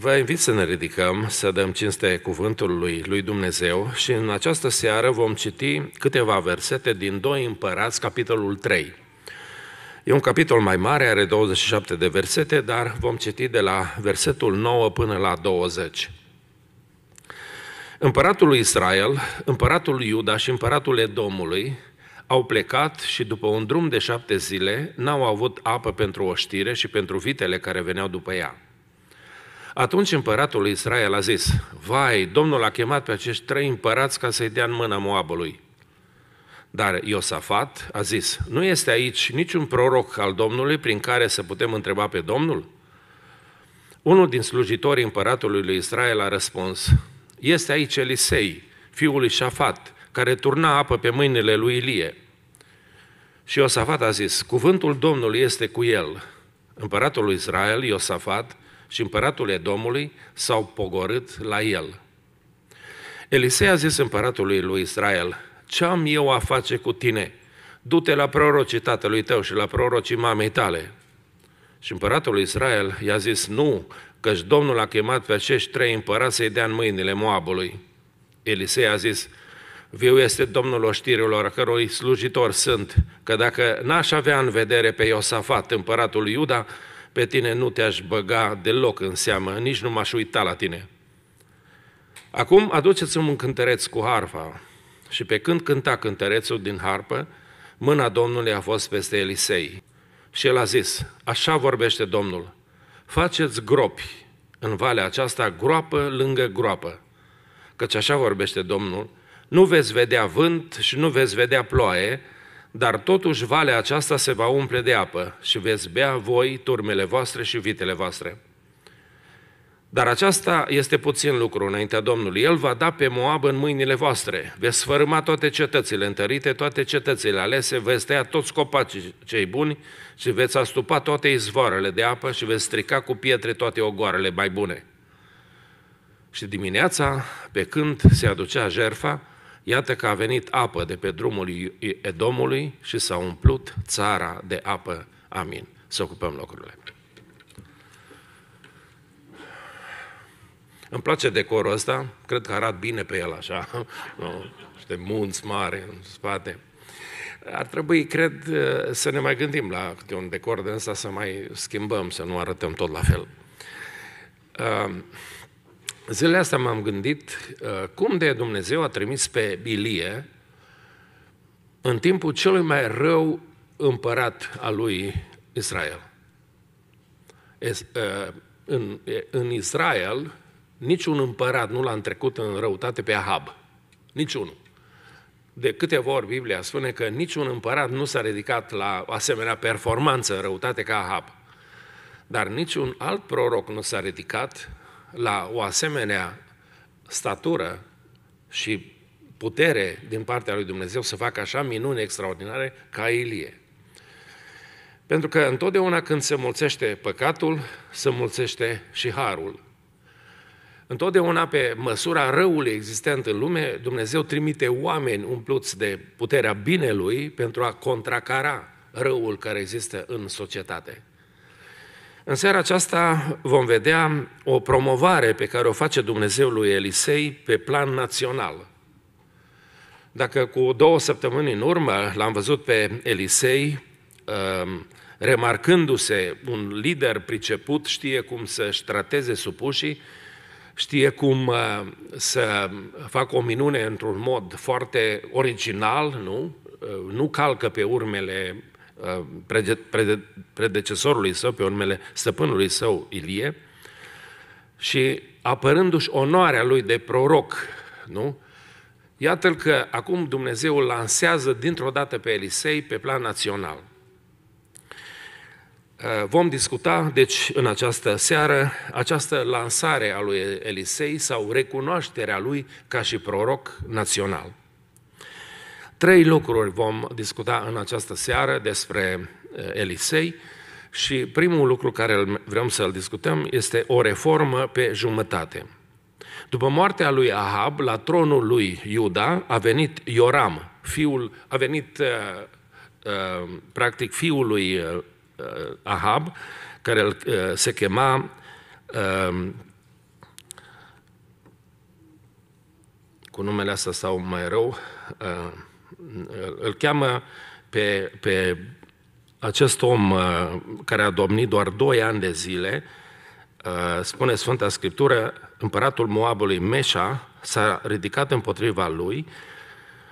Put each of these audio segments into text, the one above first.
Vă invit să ne ridicăm, să dăm cinste cuvântului lui Dumnezeu și în această seară vom citi câteva versete din 2 Împărați, capitolul 3. E un capitol mai mare, are 27 de versete, dar vom citi de la versetul 9 până la 20. Împăratul lui Israel, împăratul lui Iuda și împăratul Edomului au plecat și după un drum de șapte zile n-au avut apă pentru oștire și pentru vitele care veneau după ea. Atunci împăratul lui Israel a zis, Vai, Domnul a chemat pe acești trei împărați ca să-i dea în mâna Moabului. Dar Iosafat a zis, nu este aici niciun proroc al Domnului prin care să putem întreba pe Domnul? Unul din slujitorii împăratului lui Israel a răspuns, este aici Elisei, fiul lui Șafat, care turna apă pe mâinile lui Ilie. Și Iosafat a zis, cuvântul Domnului este cu el. Împăratul lui Israel, Iosafat, și împăratul Edomului s-au pogorât la el. Elisei a zis împăratului lui Israel, ce am eu a face cu tine? Du-te la prorocii tatălui tău și la prorocii mamei tale. Și împăratul lui Israel i-a zis, nu, căci Domnul a chemat pe acești trei împărați să-i dea în mâinile Moabului. Elisei a zis, viu este Domnul oștirilor, a cărui slujitor sunt, că dacă n-aș avea în vedere pe Iosafat, împăratul Iuda, pe tine nu te-aș băga deloc în seamă, nici nu m-aș uita la tine. Acum aduceți-mi un cântăreț cu harfa. Și pe când cânta cântărețul din harpă, mâna Domnului a fost peste Elisei. Și el a zis, așa vorbește Domnul, faceți gropi în valea aceasta, groapă lângă groapă. Căci așa vorbește Domnul, nu veți vedea vânt și nu veți vedea ploaie, dar totuși valea aceasta se va umple de apă și veți bea voi, turmele voastre și vitele voastre. Dar aceasta este puțin lucru înaintea Domnului. El va da pe Moab în mâinile voastre. Veți sfărâma toate cetățile întărite, toate cetățile alese, veți tăia toți copacii cei buni și veți astupa toate izvoarele de apă și veți strica cu pietre toate ogoarele mai bune. Și dimineața, pe când se aducea jerfa, Iată că a venit apă de pe drumul Edomului și s-a umplut țara de apă. Amin. Să ocupăm locurile. Îmi place decorul ăsta, cred că arată bine pe el așa, nu? niște munți mari în spate. Ar trebui, cred, să ne mai gândim la câte un decor de ăsta, să mai schimbăm, să nu arătăm tot la fel. Uh, zilele astea m-am gândit uh, cum de Dumnezeu a trimis pe Ilie în timpul celui mai rău împărat al lui Israel. Uh, în, în Israel, niciun împărat nu l-a întrecut în răutate pe Ahab. Niciunul. De câteva ori Biblia spune că niciun împărat nu s-a ridicat la asemenea performanță în răutate ca Ahab. Dar niciun alt proroc nu s-a ridicat la o asemenea statură și putere din partea lui Dumnezeu să facă așa minuni extraordinare ca Ilie. Pentru că întotdeauna când se mulțește păcatul, se mulțește și harul. Întotdeauna pe măsura răului existent în lume, Dumnezeu trimite oameni umpluți de puterea binelui pentru a contracara răul care există în societate. În seara aceasta vom vedea o promovare pe care o face Dumnezeu lui Elisei pe plan național. Dacă cu două săptămâni în urmă l-am văzut pe Elisei, ehm, remarcându-se un lider priceput, știe cum să-și trateze supușii, știe cum ehm, să facă o minune într-un mod foarte original, nu? Ehm, nu calcă pe urmele prede, prede, predecesorului său, pe urmele stăpânului său, Ilie, și apărându-și onoarea lui de proroc, nu? iată că acum Dumnezeu îl lansează dintr-o dată pe Elisei pe plan național. Uh, vom discuta, deci, în această seară, această lansare a lui Elisei sau recunoașterea lui ca și proroc național. Trei lucruri vom discuta în această seară despre eh, Elisei și primul lucru care vrem să-l discutăm este o reformă pe jumătate. După moartea lui Ahab, la tronul lui Iuda a venit Ioram, fiul, a venit eh, eh, practic fiul lui Ahab, care se chema cu numele ăsta sau mai rău, îl cheamă pe, pe acest om uh, care a domnit doar doi ani de zile, uh, spune Sfânta Scriptură, împăratul Moabului Meșa s-a ridicat împotriva lui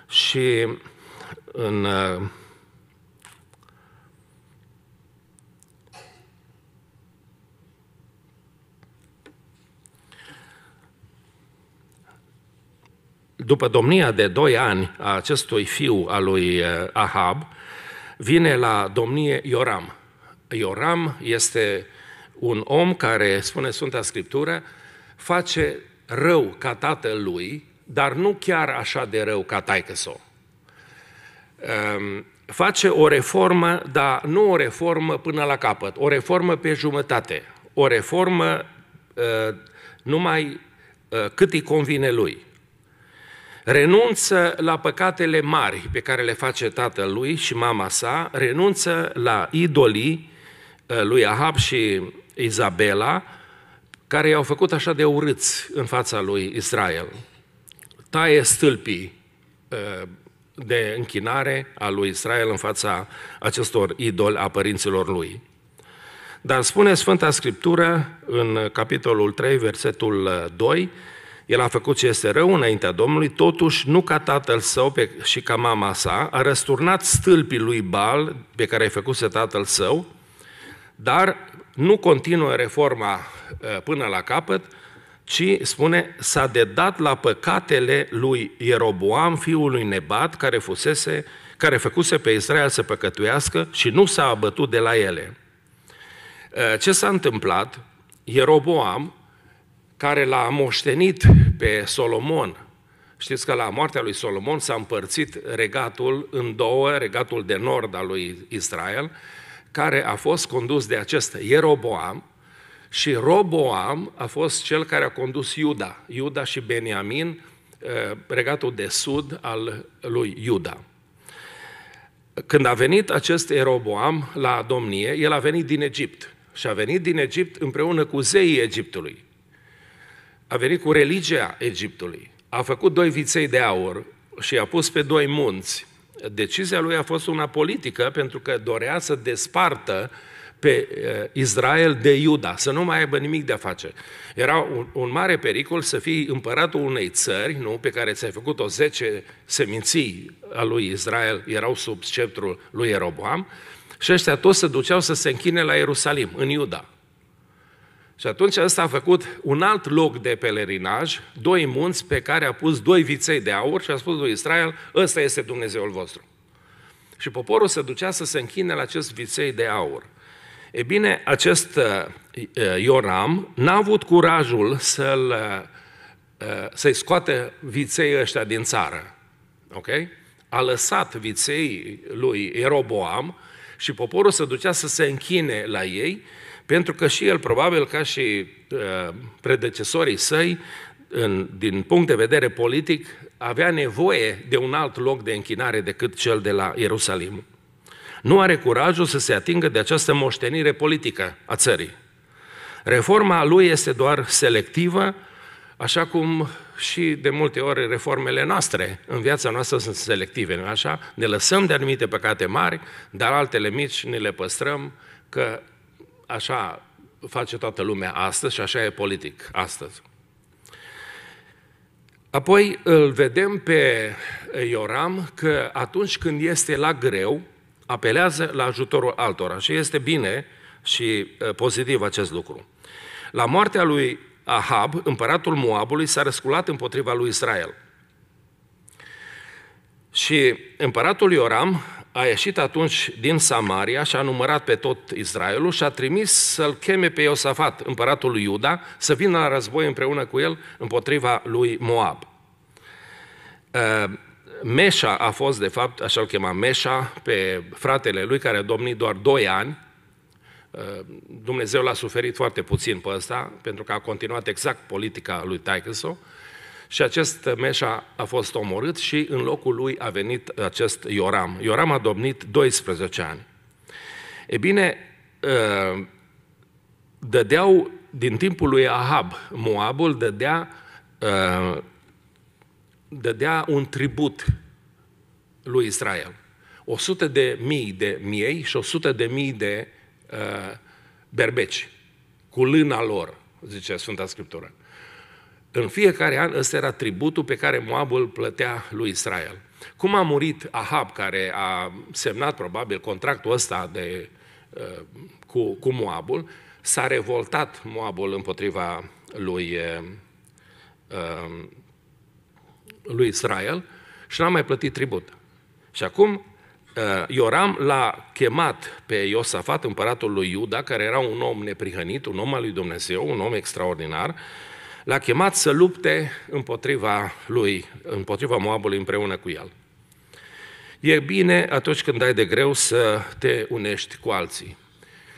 și în uh, după domnia de doi ani a acestui fiu al lui eh, Ahab, vine la domnie Ioram. Ioram este un om care, spune Sfânta Scriptură, face rău ca tatăl lui, dar nu chiar așa de rău ca taică său. Ehm, face o reformă, dar nu o reformă până la capăt, o reformă pe jumătate, o reformă eh, numai eh, cât îi convine lui renunță la păcatele mari pe care le face tatălui și mama sa, renunță la idolii uh, lui Ahab și Izabela, care i-au făcut așa de urâți în fața lui Israel. Taie stâlpii uh, de închinare a lui Israel în fața acestor idoli a părinților lui. Dar spune Sfânta Scriptură în capitolul 3, versetul 2, uh, el a făcut ce este rău înaintea Domnului, totuși nu ca tatăl său și ca mama sa, a răsturnat stâlpii lui Bal, pe care i-a făcut tatăl său, dar nu continuă reforma ă, până la capăt, ci spune, s-a dedat la păcatele lui Ieroboam, fiul lui Nebat, care, fusese, care făcuse pe Israel să păcătuiască și nu s-a abătut de la ele. Ă, ce s-a întâmplat? Ieroboam care l-a moștenit pe Solomon. Știți că la moartea lui Solomon s-a împărțit regatul în două, regatul de nord al lui Israel, care a fost condus de acest Ieroboam, și Roboam a fost cel care a condus Iuda, Iuda și Beniamin, eh, regatul de sud al lui Iuda. Când a venit acest Eroboam la domnie, el a venit din Egipt și a venit din Egipt împreună cu zeii Egiptului a venit cu religia Egiptului. A făcut doi viței de aur și a pus pe doi munți. Decizia lui a fost una politică pentru că dorea să despartă pe eh, Israel de Iuda, să nu mai aibă nimic de a face. Era un, un mare pericol să fii împăratul unei țări, nu, pe care ți-ai făcut-o zece seminții a lui Israel, erau sub sceptrul lui Eroboam, și ăștia toți se duceau să se închine la Ierusalim, în Iuda. Și atunci ăsta a făcut un alt loc de pelerinaj, doi munți pe care a pus doi viței de aur și a spus lui Israel, ăsta este Dumnezeul vostru. Și poporul se ducea să se închine la acest viței de aur. E bine, acest uh, uh, Ioram n-a avut curajul să-l, uh, să-i scoate viței ăștia din țară. Okay? A lăsat viței lui Eroboam, și poporul se ducea să se închine la ei, pentru că și el, probabil ca și uh, predecesorii săi, în, din punct de vedere politic, avea nevoie de un alt loc de închinare decât cel de la Ierusalim. Nu are curajul să se atingă de această moștenire politică a țării. Reforma lui este doar selectivă, așa cum și de multe ori reformele noastre în viața noastră sunt selective, nu așa? Ne lăsăm de anumite păcate mari, dar altele mici ne le păstrăm că așa face toată lumea astăzi și așa e politic astăzi. Apoi îl vedem pe Ioram că atunci când este la greu, apelează la ajutorul altora și este bine și eh, pozitiv acest lucru. La moartea lui Ahab, împăratul Moabului, s-a răsculat împotriva lui Israel. Și împăratul Ioram a ieșit atunci din Samaria și a numărat pe tot Israelul și a trimis să-l cheme pe Iosafat, împăratul lui Iuda, să vină la război împreună cu el împotriva lui Moab. Uh, Meșa a fost, de fapt, așa-l chema Meșa, pe fratele lui care a domnit doar 2 ani, Eh, Dumnezeu l-a suferit foarte puțin pe ăsta, pentru că a continuat exact politica lui Taică și acest Meșa a fost omorât și în locul lui a venit acest Ioram. Ioram a domnit 12 ani. E bine, eh, dădeau din timpul lui Ahab, Moabul dădea, eh, dădea un tribut lui Israel. 100 de mii de miei și 100 de mii de Uh, berbeci, cu lâna lor, zice Sfânta Scriptură. În fiecare an ăsta era tributul pe care Moabul plătea lui Israel. Cum a murit Ahab, care a semnat probabil contractul ăsta de, uh, cu, cu Moabul, s-a revoltat Moabul împotriva lui, uh, lui Israel și n-a mai plătit tribut. Și acum Eh, Ioram l-a chemat pe Iosafat, împăratul lui Iuda, care era un om neprihănit, un om al lui Dumnezeu, un om extraordinar, l-a chemat să lupte împotriva lui, împotriva Moabului împreună cu el. E bine atunci când ai de greu să te unești cu alții.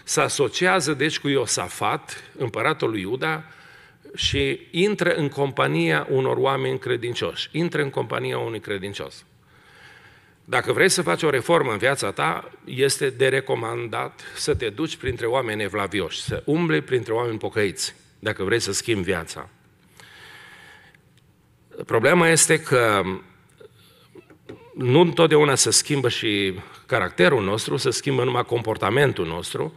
Se asociază deci cu Iosafat, împăratul lui Iuda, și intră în compania unor oameni credincioși. Intră în compania unui credincios. Dacă vrei să faci o reformă în viața ta, este de recomandat să te duci printre oameni evlavioși, să umble printre oameni pocăiți, dacă vrei să schimbi viața. Problema este că nu întotdeauna se schimbă și caracterul nostru, se schimbă numai comportamentul nostru,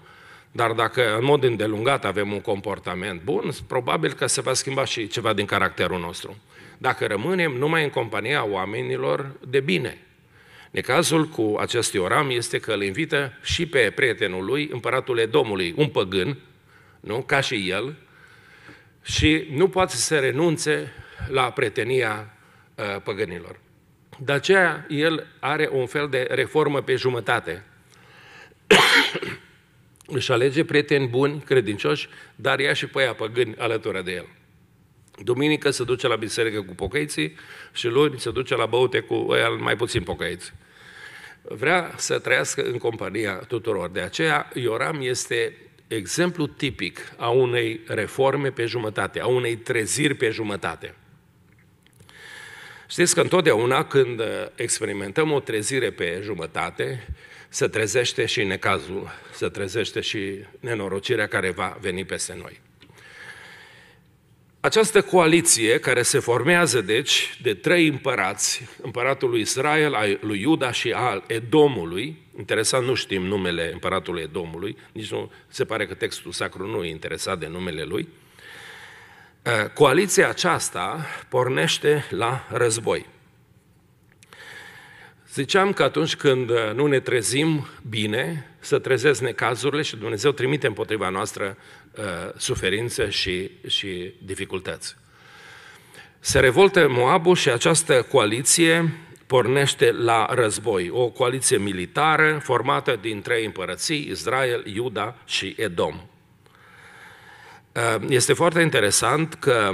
dar dacă în mod îndelungat avem un comportament bun, probabil că se va schimba și ceva din caracterul nostru. Dacă rămânem numai în compania oamenilor de bine, Necazul cu acest Ioram este că îl invită și pe prietenul lui, împăratul Edomului, un păgân, nu? ca și el, și nu poate să renunțe la prietenia uh, păgânilor. De aceea el are un fel de reformă pe jumătate. Își alege prieteni buni, credincioși, dar ia și pe ea păgâni alături de el. Duminică se duce la biserică cu pocăiții și luni se duce la băute cu ăia mai puțin pocăiți. Vrea să trăiască în compania tuturor. De aceea, Ioram este exemplu tipic a unei reforme pe jumătate, a unei treziri pe jumătate. Știți că întotdeauna când uh, experimentăm o trezire pe jumătate, se trezește și necazul, se trezește și nenorocirea care va veni peste noi. Această coaliție care se formează, deci, de trei împărați, împăratul lui Israel, al lui Iuda și al Edomului, interesant, nu știm numele împăratului Edomului, nici nu se pare că textul sacru nu e interesat de numele lui, eh, coaliția aceasta pornește la război. Ziceam că atunci când eh, nu ne trezim bine, să trezesc necazurile și Dumnezeu trimite împotriva noastră uh, suferințe și, și dificultăți. Se revoltă Moabul și această coaliție pornește la război, o coaliție militară formată din trei împărății, Israel, Iuda și Edom. Uh, este foarte interesant că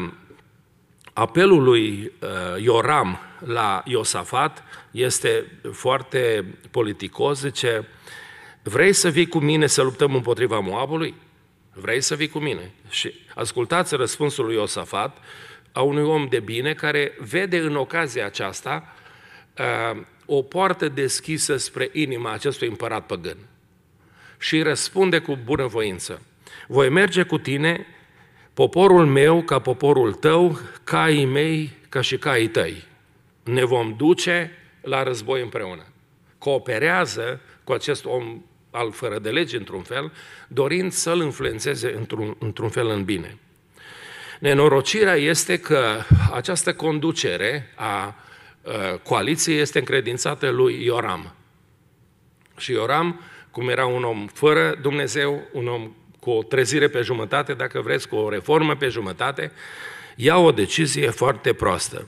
apelul lui uh, Ioram la Iosafat este foarte politicos, zice, Vrei să vii cu mine să luptăm împotriva Moabului? Vrei să vii cu mine? Și ascultați răspunsul lui Iosafat, a unui om de bine care vede în ocazia aceasta uh, o poartă deschisă spre inima acestui împărat păgân. Și răspunde cu bună voință, Voi merge cu tine, poporul meu ca poporul tău, caii mei ca și caii tăi. Ne vom duce la război împreună. Cooperează cu acest om al fără de lege, într-un fel, dorind să-l influențeze într-un, într-un fel în bine. Nenorocirea este că această conducere a coaliției este încredințată lui Ioram. Și Ioram, cum era un om fără Dumnezeu, un om cu o trezire pe jumătate, dacă vreți, cu o reformă pe jumătate, ia o decizie foarte proastă.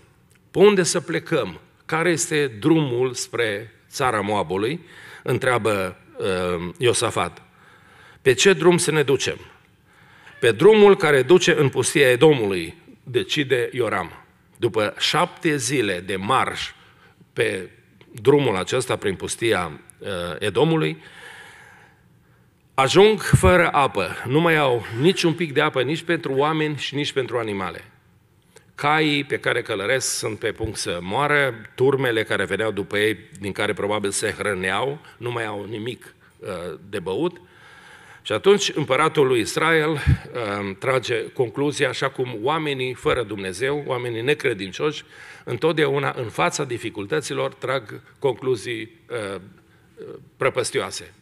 Pe unde să plecăm? Care este drumul spre țara Moabului? Întreabă Uh, Iosafat. Pe ce drum să ne ducem? Pe drumul care duce în pustia Edomului, decide Ioram. După șapte zile de marș pe drumul acesta prin pustia uh, Edomului, ajung fără apă. Nu mai au nici un pic de apă nici pentru oameni și nici pentru animale. Caii pe care călăresc sunt pe punct să moară, turmele care veneau după ei, din care probabil se hrăneau, nu mai au nimic uh, de băut. Și atunci împăratul lui Israel uh, trage concluzia așa cum oamenii fără Dumnezeu, oamenii necredincioși, întotdeauna în fața dificultăților trag concluzii uh, prăpăstioase.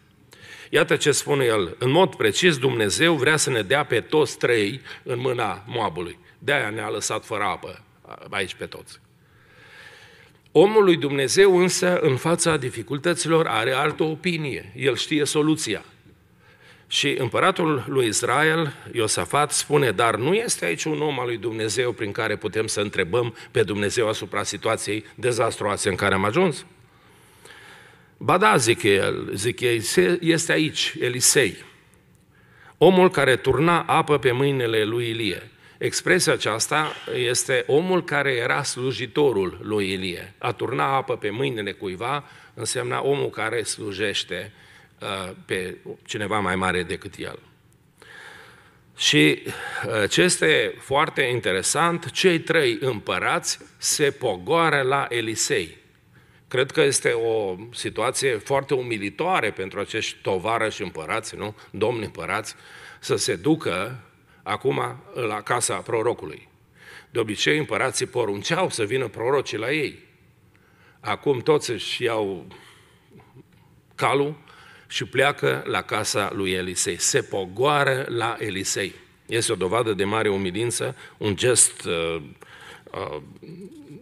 Iată ce spune el. În mod precis, Dumnezeu vrea să ne dea pe toți trei în mâna moabului. De-aia ne-a lăsat fără apă aici pe toți. Omul lui Dumnezeu însă, în fața dificultăților, are altă opinie. El știe soluția. Și împăratul lui Israel, Iosafat, spune, dar nu este aici un om al lui Dumnezeu prin care putem să întrebăm pe Dumnezeu asupra situației dezastroase în care am ajuns? Ba da, zic el, zic ei, este aici, Elisei, omul care turna apă pe mâinile lui Ilie. Expresia aceasta este omul care era slujitorul lui Ilie. A turna apă pe mâinile cuiva însemna omul care slujește uh, pe cineva mai mare decât el. Și uh, ce este foarte interesant, cei trei împărați se pogoară la Elisei. Cred că este o situație foarte umilitoare pentru acești tovarăși împărați, nu? Domni împărați, să se ducă acum la casa prorocului. De obicei împărații porunceau să vină prorocii la ei. Acum toți își iau calul și pleacă la casa lui Elisei. Se pogoară la Elisei. Este o dovadă de mare umilință, un gest uh, uh,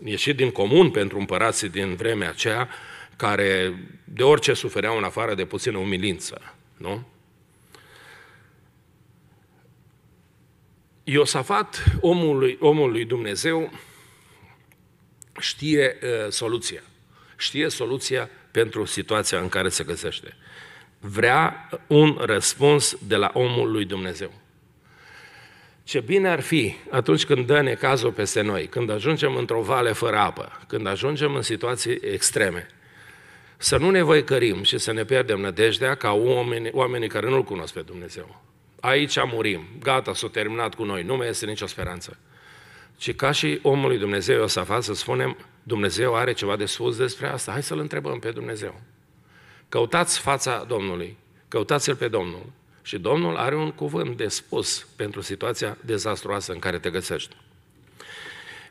ieșit din comun pentru împărații din vremea aceea, care de orice sufereau în afară de puțină umilință. Nu? Iosafat, omul lui, omul lui Dumnezeu, știe uh, soluția. Știe soluția pentru situația în care se găsește. Vrea un răspuns de la omul lui Dumnezeu. Ce bine ar fi atunci când dă necazul peste noi, când ajungem într-o vale fără apă, când ajungem în situații extreme, să nu ne voicărim și să ne pierdem nădejdea ca oameni, oamenii care nu-L cunosc pe Dumnezeu aici murim, gata, s-a terminat cu noi, nu mai este nicio speranță. Ci ca și Dumnezeu o Dumnezeu Iosafat să spunem, Dumnezeu are ceva de spus despre asta, hai să-L întrebăm pe Dumnezeu. Căutați fața Domnului, căutați-L pe Domnul și Domnul are un cuvânt de spus pentru situația dezastruoasă în care te găsești.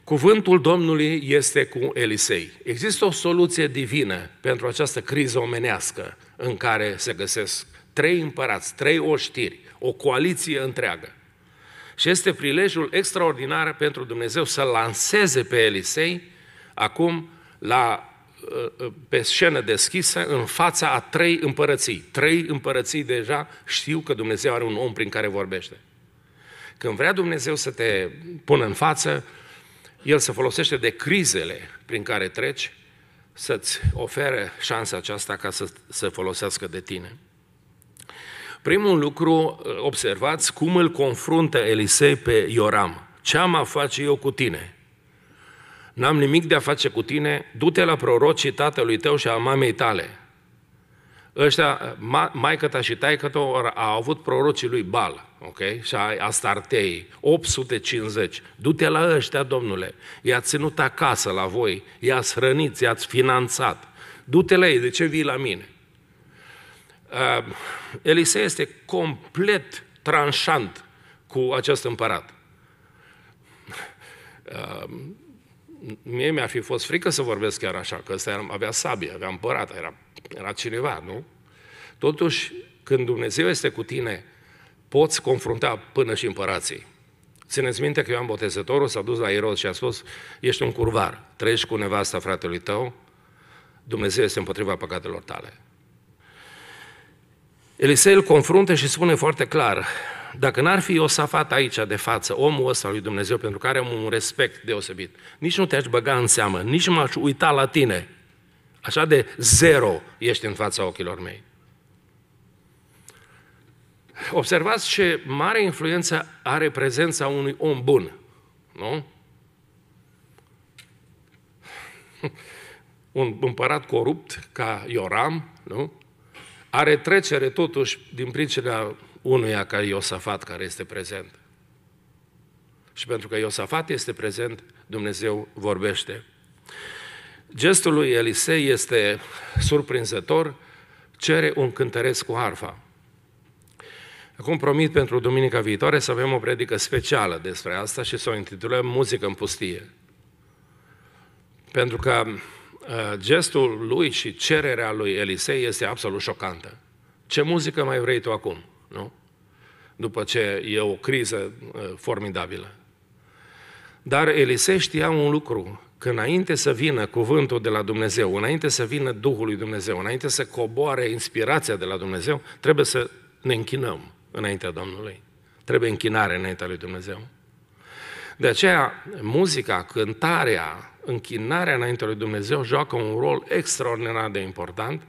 Cuvântul Domnului este cu Elisei. Există o soluție divină pentru această criză omenească în care se găsesc trei împărați, trei oștiri, o coaliție întreagă. Și este prilejul extraordinar pentru Dumnezeu să lanseze pe Elisei acum la, uh, uh, pe scenă deschisă în fața a trei împărății. Trei împărății deja știu că Dumnezeu are un om prin care vorbește. Când vrea Dumnezeu să te pună în față, El se folosește de crizele prin care treci să-ți ofere șansa aceasta ca să se folosească de tine. Primul lucru, uh, observați cum îl confruntă Elisei pe Ioram. Ce am a face eu cu tine? N-am nimic de a face cu tine, du-te la prorocii tatălui tău și a mamei tale. Ăștia, uh, ma, maică ta și taică ta au avut prorocii lui Bal, ok? Și a Astartei, 850. Du-te la ăștia, domnule, i-a ținut acasă la voi, i-ați hrănit, i-ați finanțat. Du-te la ei, de ce vii la mine? Ehm, Elisei este complet tranșant cu acest împărat. Ehm, mie mi-ar fi fost frică să vorbesc chiar așa, că ăsta era, avea sabie, avea împărat, era, era cineva, nu? Totuși, când Dumnezeu este cu tine, poți confrunta până și împărații. Țineți minte că Ioan Botezătorul s-a dus la Irod și a spus, ești un curvar, treci cu nevasta fratelui tău, Dumnezeu este împotriva păcatelor tale. Elisei îl confruntă și spune foarte clar, dacă n-ar fi Iosafat aici de față, omul ăsta lui Dumnezeu, pentru care am un respect deosebit, nici nu te-aș băga în seamă, nici m-aș uita la tine. Așa de zero ești în fața ochilor mei. Observați ce mare influență are prezența unui om bun, nu? Un împărat corupt ca Ioram, nu? are trecere totuși din pricina unuia ca Iosafat care este prezent. Și pentru că Iosafat este prezent, Dumnezeu vorbește. Gestul lui Elisei este surprinzător, cere un cântăresc cu arfa. Acum promit pentru duminica viitoare să avem o predică specială despre asta și să o intitulăm Muzică în pustie. Pentru că Eh, gestul lui și cererea lui Elisei este absolut șocantă. Ce muzică mai vrei tu acum? Nu? După ce e o criză eh, formidabilă. Dar Elisei știa un lucru, că înainte să vină cuvântul de la Dumnezeu, înainte să vină Duhul lui Dumnezeu, înainte să coboare inspirația de la Dumnezeu, trebuie să ne închinăm înaintea Domnului. Trebuie închinare înaintea lui Dumnezeu. De aceea, muzica, cântarea, închinarea înaintea lui Dumnezeu joacă un rol extraordinar de important,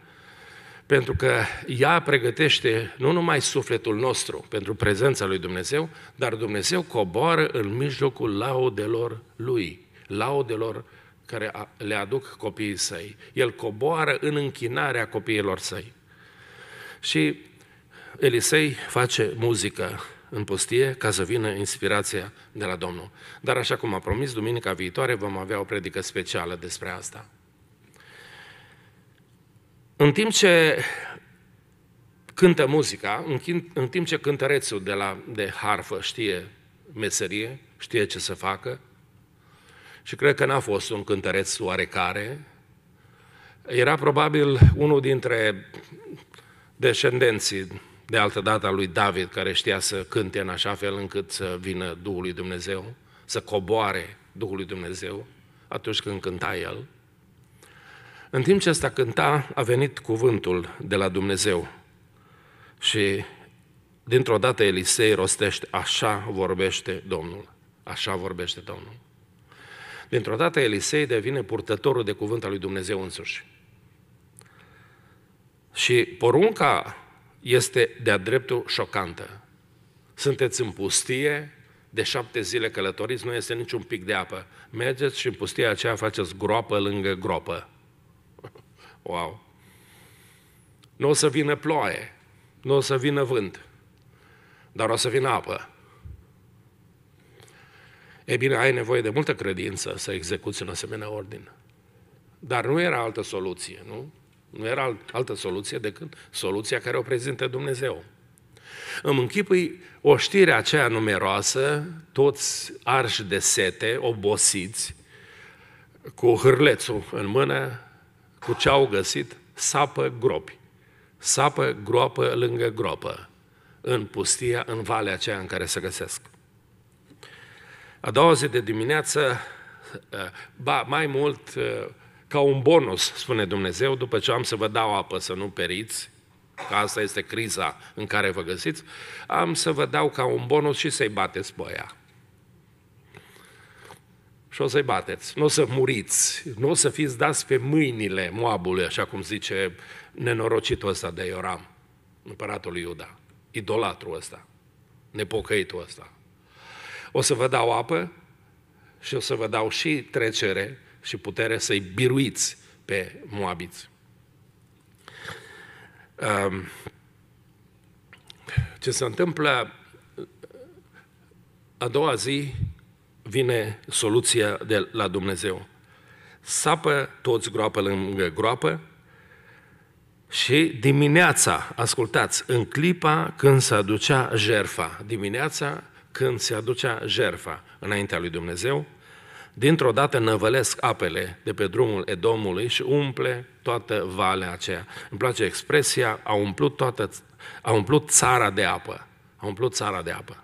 pentru că ea pregătește nu numai sufletul nostru pentru prezența lui Dumnezeu, dar Dumnezeu coboară în mijlocul laudelor lui, laudelor care le aduc copiii săi. El coboară în închinarea copiilor săi. Și Elisei face muzică în pustie ca să vină inspirația de la Domnul. Dar așa cum a promis, duminica viitoare vom avea o predică specială despre asta. În timp ce cântă muzica, în timp ce cântărețul de, la, de harfă știe meserie, știe ce să facă, și cred că n-a fost un cântăreț oarecare, era probabil unul dintre descendenții de altă dată a lui David, care știa să cânte în așa fel încât să vină Duhul lui Dumnezeu, să coboare Duhul lui Dumnezeu atunci când cânta el. În timp ce asta cânta, a venit cuvântul de la Dumnezeu și dintr-o dată Elisei rostește, așa vorbește Domnul, așa vorbește Domnul. Dintr-o dată Elisei devine purtătorul de cuvânt al lui Dumnezeu însuși. Și porunca este de-a dreptul șocantă. Sunteți în pustie, de șapte zile călătoriți, nu este niciun pic de apă. Mergeți și în pustia aceea faceți groapă lângă groapă. Wow! Nu o să vină ploaie, nu o să vină vânt, dar o să vină apă. E bine, ai nevoie de multă credință să execuți în asemenea ordin. Dar nu era altă soluție, nu? Nu era altă soluție decât soluția care o prezintă Dumnezeu. Îmi închipui știre aceea numeroasă, toți arși de sete, obosiți, cu hârlețul în mână, cu ce au găsit, sapă gropi. Sapă groapă lângă groapă, în pustia, în valea aceea în care se găsesc. A doua zi de dimineață, eh, ba, mai mult, eh, ca un bonus, spune Dumnezeu, după ce am să vă dau apă să nu periți, că asta este criza în care vă găsiți, am să vă dau ca un bonus și să-i bateți pe aia. Și o să-i bateți. Nu o să muriți, nu o să fiți dați pe mâinile moabului, așa cum zice nenorocitul ăsta de Ioram, împăratul lui Iuda, idolatrul ăsta, nepocăitul ăsta. O să vă dau apă și o să vă dau și trecere și putere să-i biruiți pe moabiți. Ce se întâmplă a doua zi vine soluția de la Dumnezeu. Sapă toți groapă lângă groapă și dimineața, ascultați, în clipa când se aducea jerfa, dimineața când se aducea jerfa înaintea lui Dumnezeu, Dintr-o dată năvălesc apele de pe drumul Edomului și umple toată valea aceea. Îmi place expresia, a umplut, toată, a umplut țara de apă. A umplut țara de apă.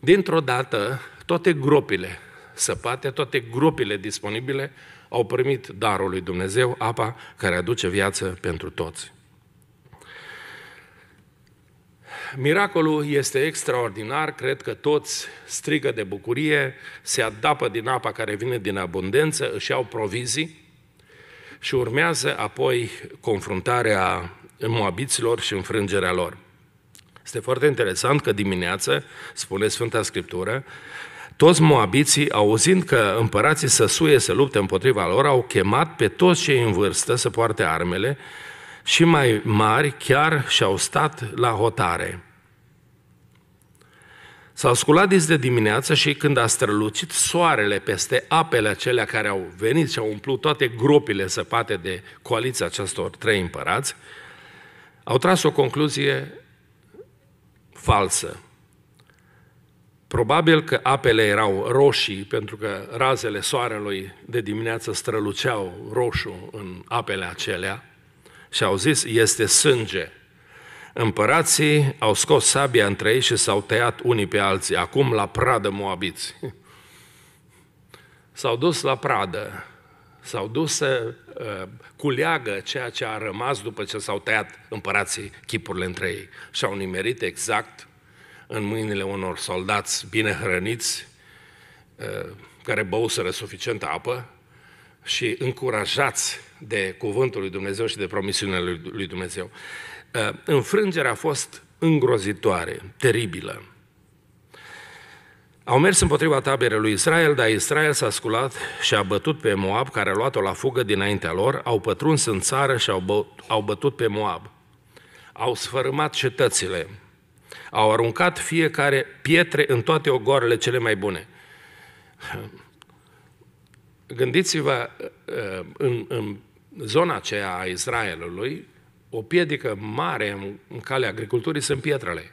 Dintr-o dată, toate gropile săpate, toate gropile disponibile au primit darul lui Dumnezeu, apa care aduce viață pentru toți. Miracolul este extraordinar, cred că toți strigă de bucurie, se adapă din apa care vine din abundență, își iau provizii și urmează apoi confruntarea moabiților și înfrângerea lor. Este foarte interesant că dimineață, spune Sfânta Scriptură, toți moabiții, auzind că împărații suie să lupte împotriva lor, au chemat pe toți cei în vârstă să poarte armele și mai mari chiar și-au stat la hotare. S-au sculat dis de dimineață și când a strălucit soarele peste apele acelea care au venit și au umplut toate gropile săpate de coaliția acestor trei împărați, au tras o concluzie falsă. Probabil că apele erau roșii, pentru că razele soarelui de dimineață străluceau roșu în apele acelea, și au zis, este sânge. Împărații au scos sabia între ei și s-au tăiat unii pe alții, acum la pradă moabiți. S-au dus la pradă, s-au dus să uh, culeagă ceea ce a rămas după ce s-au tăiat împărații chipurile între ei și au nimerit exact în mâinile unor soldați bine hrăniți, uh, care băuseră suficientă apă și încurajați de cuvântul lui Dumnezeu și de promisiunea lui Dumnezeu. Uh, înfrângerea a fost îngrozitoare, teribilă. Au mers împotriva taberei lui Israel, dar Israel s-a sculat și a bătut pe Moab, care a luat-o la fugă dinaintea lor, au pătruns în țară și au, bă, au bătut pe Moab. Au sfărâmat cetățile, au aruncat fiecare pietre în toate ogoarele cele mai bune. Gândiți-vă uh, în, în zona aceea a Israelului, o piedică mare în calea agriculturii sunt pietrele.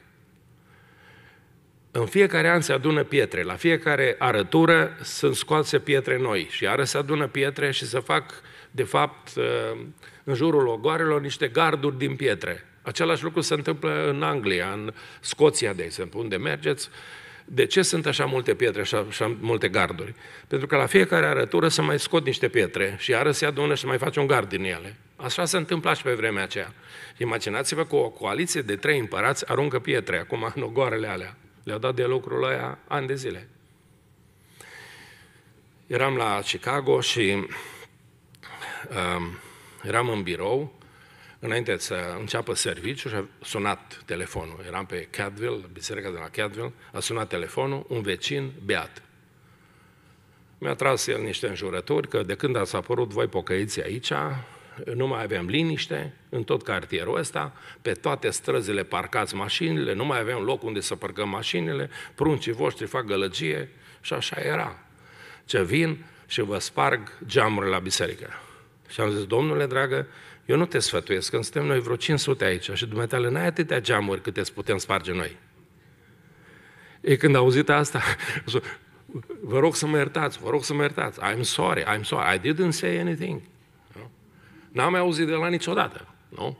În fiecare an se adună pietre, la fiecare arătură sunt scoase pietre noi și iară se adună pietre și se fac, de fapt, ă, în jurul ogoarelor niște garduri din pietre. Același lucru se întâmplă în Anglia, în Scoția, de exemplu, unde mergeți, uh, de ce sunt așa multe pietre, așa, așa multe garduri? Pentru că la fiecare arătură să mai scot niște pietre și iară se adună și mai face un gard din ele. Așa se întâmpla și pe vremea aceea. Imaginați-vă că o coaliție de trei împărați aruncă pietre acum în ogoarele alea. Le-au dat de lucrul ăia ani de zile. Eram la Chicago și um, eram în birou înainte să înceapă serviciul și a sunat telefonul. Eram pe Cadwell, biserica de la Cadwell, a sunat telefonul, un vecin beat. Mi-a tras el niște înjurături că de când ați apărut voi pocăiți aici, nu mai avem liniște în tot cartierul ăsta, pe toate străzile parcați mașinile, nu mai avem loc unde să parcăm mașinile, pruncii voștri fac gălăgie și așa era. Ce vin și vă sparg geamurile la biserică. Și am zis, domnule dragă, eu nu te sfătuiesc, când suntem noi vreo 500 aici și dumneavoastră n-ai atâtea geamuri câte putem sparge noi. E când auzit asta, vă rog să mă iertați, vă rog să mă iertați, I'm sorry, I'm sorry, I didn't say anything. Nu? N-am mai auzit de la niciodată, nu?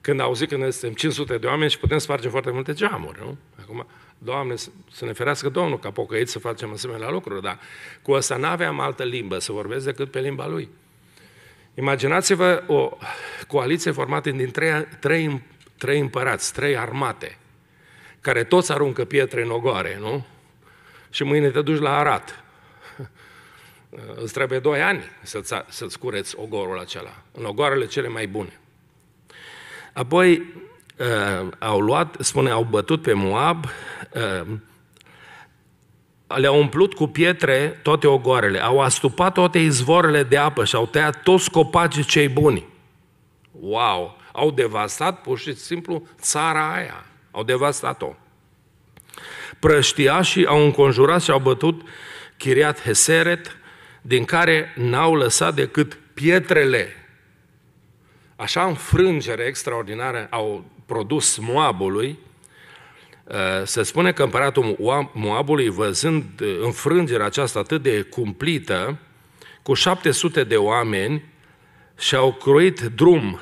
Când auzit noi suntem 500 de oameni și putem sparge foarte multe geamuri, nu? Acum, Doamne, să ne ferească Domnul ca pocăiți să facem asemenea lucruri, dar cu asta n-aveam altă limbă să vorbesc decât pe limba Lui. Imaginați-vă o coaliție formată din trei, trei, trei împărați, trei armate, care toți aruncă pietre în ogoare, nu? Și mâine te duci la Arat. Îți trebuie doi ani să-ți, să-ți cureți ogorul acela, în ogoarele cele mai bune. Apoi uh, au luat, spune, au bătut pe Moab, uh, le-au umplut cu pietre toate ogoarele, au astupat toate izvoarele de apă și au tăiat toți copacii cei buni. Wow! Au devastat pur și simplu țara aia. Au devastat-o. Prăștiașii au înconjurat și au bătut Chiriat Heseret, din care n-au lăsat decât pietrele. Așa înfrângere extraordinară au produs Moabului, Eh, se spune că împăratul Moabului, văzând eh, înfrângerea aceasta atât de cumplită, cu 700 de oameni și-au croit drum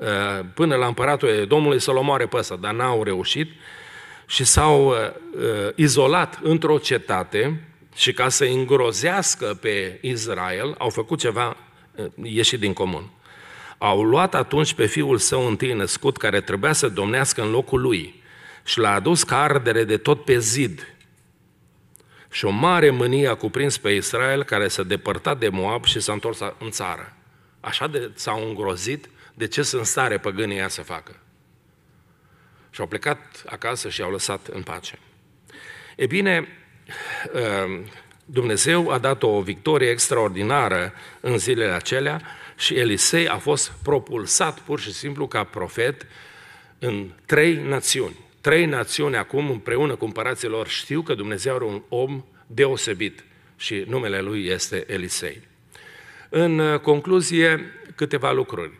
eh, până la împăratul Domnului să-l omoare pe ăsta, dar n-au reușit și s-au izolat într-o cetate și ca să îngrozească pe Israel, au făcut ceva ieșit din comun. Au luat atunci pe fiul său întâi născut, care trebuia să domnească în locul lui – și l-a adus ca ardere de tot pe zid. Și o mare mânie a cuprins pe Israel care s-a depărtat de Moab și s-a întors în țară. Așa de s-au îngrozit de ce sunt stare păgânii ea să facă. Și au plecat acasă și au lăsat în pace. E bine, ehm, Dumnezeu a dat o victorie extraordinară în zilele acelea și Elisei a fost propulsat pur și simplu ca profet în trei națiuni. Trei națiuni acum, împreună cu împăraților lor, știu că Dumnezeu are un om deosebit și numele lui este Elisei. În uh, concluzie, câteva lucruri.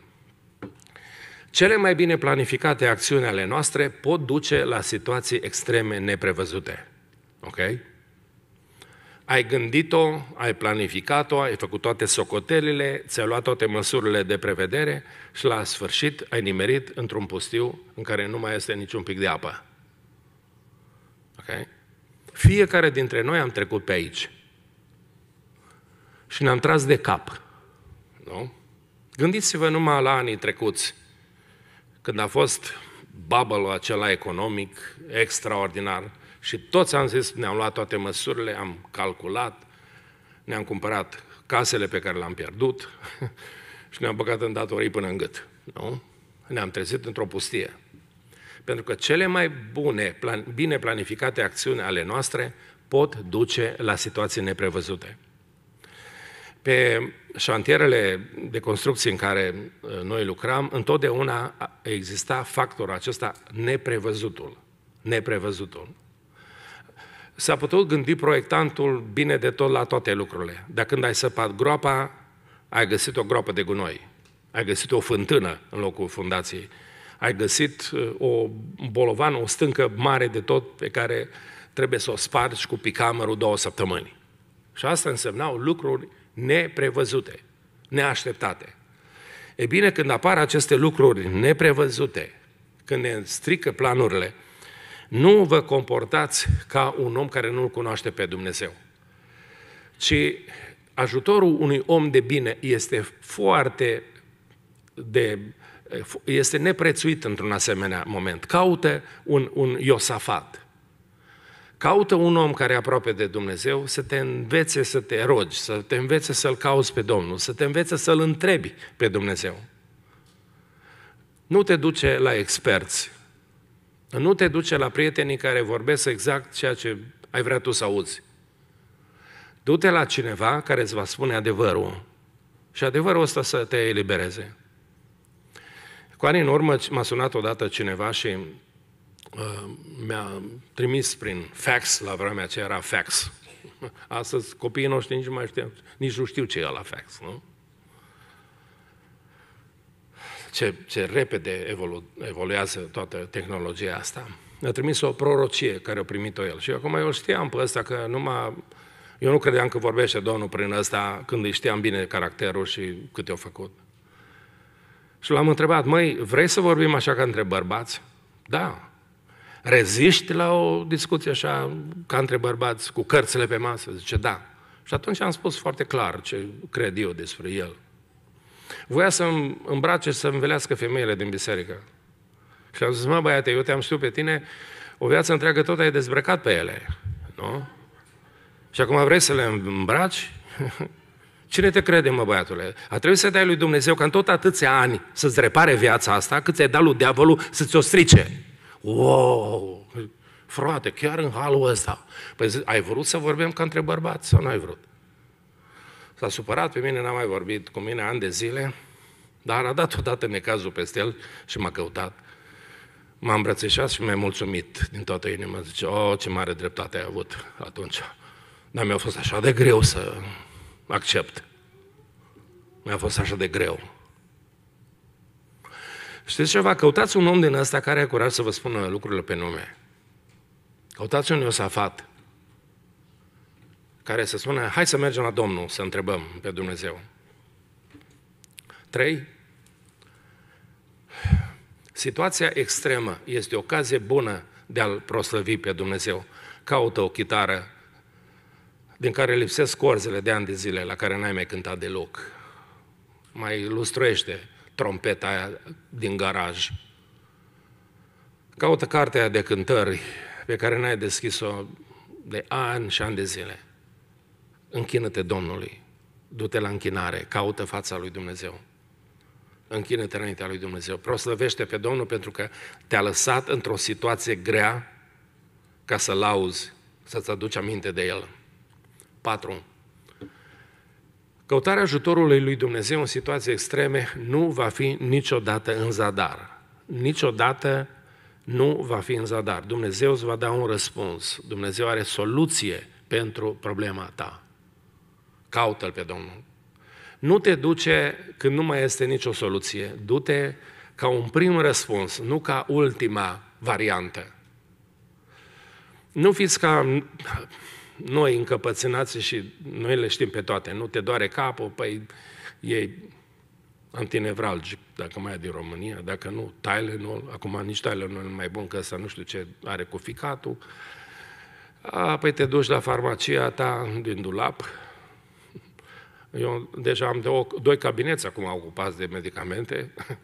Cele mai bine planificate acțiuni ale noastre pot duce la situații extreme neprevăzute. Okay? Ai gândit-o, ai planificat-o, ai făcut toate socotelile, ți-ai luat toate măsurile de prevedere și la sfârșit ai nimerit într-un pustiu în care nu mai este niciun pic de apă. Okay? Fiecare dintre noi am trecut pe aici și ne-am tras de cap. Nu? Gândiți-vă numai la anii trecuți, când a fost bubble acela economic extraordinar, și toți am zis, ne-am luat toate măsurile, am calculat, ne-am cumpărat casele pe care le-am pierdut și ne-am băgat în datorii până în gât. Nu? Ne-am trezit într-o pustie. Pentru că cele mai bune, plan, bine planificate acțiuni ale noastre pot duce la situații neprevăzute. Pe șantierele de construcții în care uh, noi lucram, întotdeauna exista factorul acesta neprevăzutul. Neprevăzutul. S-a putut gândi proiectantul bine de tot la toate lucrurile. Dar când ai săpat groapa, ai găsit o groapă de gunoi. Ai găsit o fântână în locul fundației. Ai găsit uh, o bolovan, o stâncă mare de tot pe care trebuie să o spargi cu picamărul două săptămâni. Și asta însemnau lucruri neprevăzute, neașteptate. E bine, când apar aceste lucruri neprevăzute, când ne strică planurile, nu vă comportați ca un om care nu-L cunoaște pe Dumnezeu, ci ajutorul unui om de bine este foarte de, este neprețuit într-un asemenea moment. Caută un, un Iosafat. Caută un om care e aproape de Dumnezeu să te învețe să te rogi, să te învețe să-L cauți pe Domnul, să te învețe să-L întrebi pe Dumnezeu. Nu te duce la experți nu te duce la prietenii care vorbesc exact ceea ce ai vrea tu să auzi. Du-te la cineva care îți va spune adevărul și adevărul ăsta să te elibereze. Cu ani în urmă m-a sunat odată cineva și uh, mi-a trimis prin fax, la vremea aceea era fax. Astăzi copiii noștri nici nu mai știu, nici nu știu ce e la fax, nu? ce, ce repede evolu- evoluează toată tehnologia asta. A trimis o prorocie care a primit-o el. Și acum eu știam pe ăsta că numai... Eu nu credeam că vorbește Domnul prin ăsta când îi știam bine caracterul și cât i-a făcut. Și l-am întrebat, măi, vrei să vorbim așa ca între bărbați? Da. Reziști la o discuție așa ca între bărbați, cu cărțile pe masă? Zice, da. Și atunci am spus foarte clar ce cred eu despre el voia să îmbrace, să învelească femeile din biserică. Și am zis, mă băiate, eu te-am știut pe tine, o viață întreagă tot ai dezbrăcat pe ele, nu? Și acum vrei să le îmbraci? Cine te crede, mă băiatule? A trebuit să dai lui Dumnezeu ca în tot atâția ani să-ți repare viața asta, cât ți-ai dat lui diavolul să ți-o strice. Wow! Frate, chiar în halul ăsta. Păi ai vrut să vorbim ca între bărbați sau nu ai vrut? S-a supărat pe mine, n-a mai vorbit cu mine ani de zile, dar a dat odată necazul peste el și m-a căutat. M-a îmbrățișat și mi-a mulțumit din toată inima. Zice, oh, ce mare dreptate ai avut atunci. Dar mi-a fost așa de greu să accept. Mi-a fost așa de greu. Știți ceva? Căutați un om din ăsta care are curaj să vă spună lucrurile pe nume. Căutați un Iosafat care să spună, hai să mergem la Domnul să întrebăm pe Dumnezeu. Trei. Situația extremă este o ocazie bună de a-L proslăvi pe Dumnezeu. Caută o chitară din care lipsesc corzele de ani de zile la care n-ai mai cântat deloc. Mai lustruiește trompeta aia din garaj. Caută cartea de cântări pe care n-ai deschis-o de ani și ani de zile închină-te Domnului, du-te la închinare, caută fața lui Dumnezeu. Închină-te înaintea lui Dumnezeu. Proslăvește pe Domnul pentru că te-a lăsat într-o situație grea ca să-L auzi, să-ți aduci aminte de El. 4. Căutarea ajutorului lui Dumnezeu în situații extreme nu va fi niciodată în zadar. Niciodată nu va fi în zadar. Dumnezeu îți va da un răspuns. Dumnezeu are soluție pentru problema ta. Caută-L pe Domnul. Nu te duce când nu mai este nicio soluție. Du-te ca un prim răspuns, nu ca ultima variantă. Nu fiți ca noi încăpățânați și noi le știm pe toate. Nu te doare capul, păi e antinevralgic, dacă mai e din România, dacă nu, Tylenol, acum nici Tylenol nu e mai bun, că să nu știu ce are cu ficatul. A, păi te duci la farmacia ta din dulap, eu deja am două, doi cabineți acum ocupați de medicamente.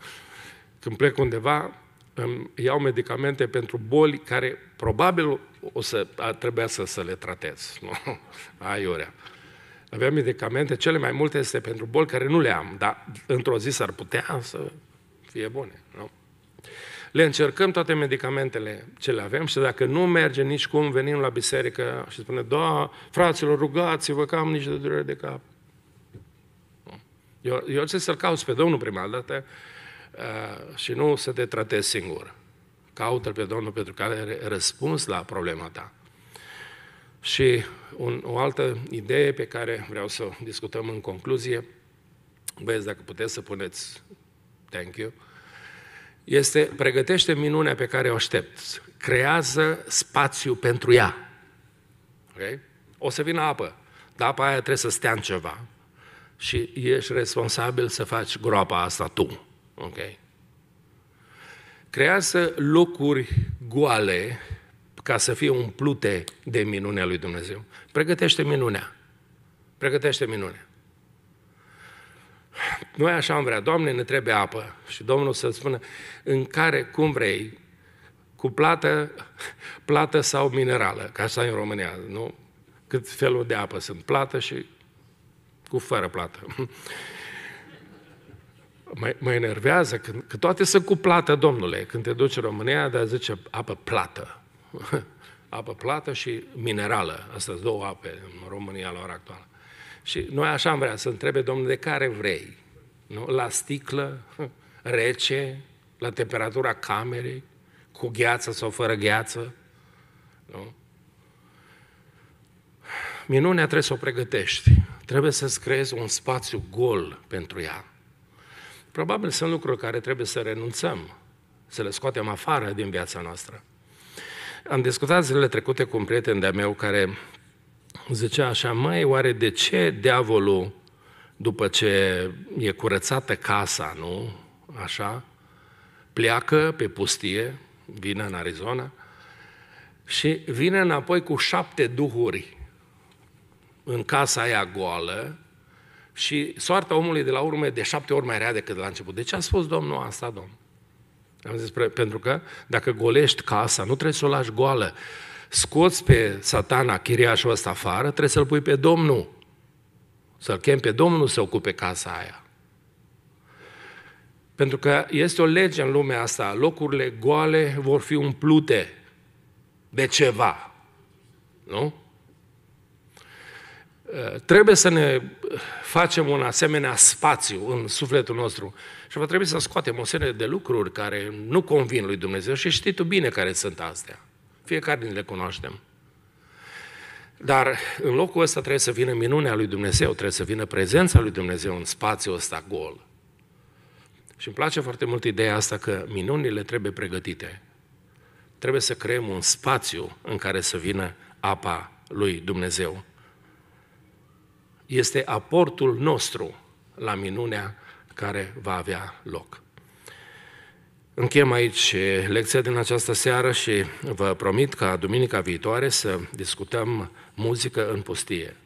Când plec undeva, îmi iau medicamente pentru boli care probabil o să trebuia să, să le tratez. Nu? Aiurea. Aveam medicamente, cele mai multe este pentru boli care nu le am, dar într-o zi s-ar putea să fie bune. Nu? Le încercăm toate medicamentele ce le avem și dacă nu merge nici cum, venim la biserică și spune, da, fraților, rugați-vă că am nici de durere de cap. Eu, eu ce să-L cauți pe Domnul prima dată uh, și nu să te tratezi singur. Caută-L pe Domnul pentru că are răspuns la problema ta. Și un, o altă idee pe care vreau să o discutăm în concluzie, băieți, dacă puteți să puneți thank you, este pregătește minunea pe care o aștepți. Creează spațiu pentru ea. Okay? O să vină apă, dar apa aia trebuie să stea în ceva și ești responsabil să faci groapa asta tu. Ok? Creează locuri goale ca să fie umplute de minunea lui Dumnezeu. Pregătește minunea. Pregătește minunea. Noi așa am vrea, Doamne, ne trebuie apă. Și Domnul să spună, în care, cum vrei, cu plată, plată sau minerală, ca asta în România, nu? Cât felul de apă sunt, plată și cu fără plată. Mă, mă enervează că, că toate sunt cu plată, domnule, când te duci în România, dar zice apă plată. apă plată și minerală. Asta sunt două ape în România la ora actuală. Și noi așa am vrea să întrebe, domnule, de care vrei? Nu? La sticlă, rece, la temperatura camerei, cu gheață sau fără gheață? Nu? Minunea trebuie să o pregătești. Trebuie să-ți creezi un spațiu gol pentru ea. Probabil sunt lucruri care trebuie să renunțăm, să le scoatem afară din viața noastră. Am discutat zilele trecute cu un prieten de-a meu care zicea așa, mai oare de ce diavolul, după ce e curățată casa, nu? Așa, pleacă pe pustie, vine în Arizona și vine înapoi cu șapte duhuri în casa aia goală și soarta omului de la urmă e de șapte ori mai rea decât de la început. De deci ce a spus Domnul asta, Domn? Am zis, pentru că dacă golești casa, nu trebuie să o lași goală. Scoți pe satana, chiriașul ăsta afară, trebuie să-l pui pe Domnul. Să-l chem pe Domnul să ocupe casa aia. Pentru că este o lege în lumea asta, locurile goale vor fi umplute de ceva. Nu? Eh, trebuie să ne facem un asemenea spațiu în sufletul nostru și va trebui să scoatem o serie de lucruri care nu convin lui Dumnezeu și știi tu bine care sunt astea. Fiecare din le cunoaștem. Dar în locul ăsta trebuie să vină minunea lui Dumnezeu, trebuie să vină prezența lui Dumnezeu în spațiul ăsta gol. Și îmi place foarte mult ideea asta că minunile trebuie pregătite. Trebuie să creăm un spațiu în care să vină apa lui Dumnezeu este aportul nostru la minunea care va avea loc. Închem aici lecția din această seară și vă promit ca duminica viitoare să discutăm muzică în pustie.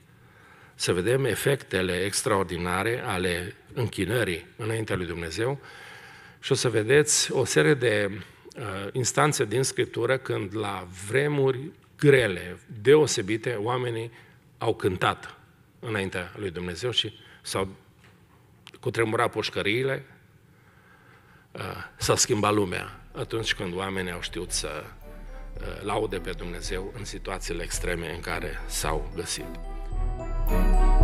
Să vedem efectele extraordinare ale închinării înaintea lui Dumnezeu și o să vedeți o serie de uh, instanțe din Scriptură când la vremuri grele, deosebite, oamenii au cântat înaintea lui Dumnezeu și s-au cutremurat pușcăriile, uh, s-a schimbat lumea atunci când oamenii au știut să uh, laude pe Dumnezeu în situațiile extreme în care s-au găsit. thank you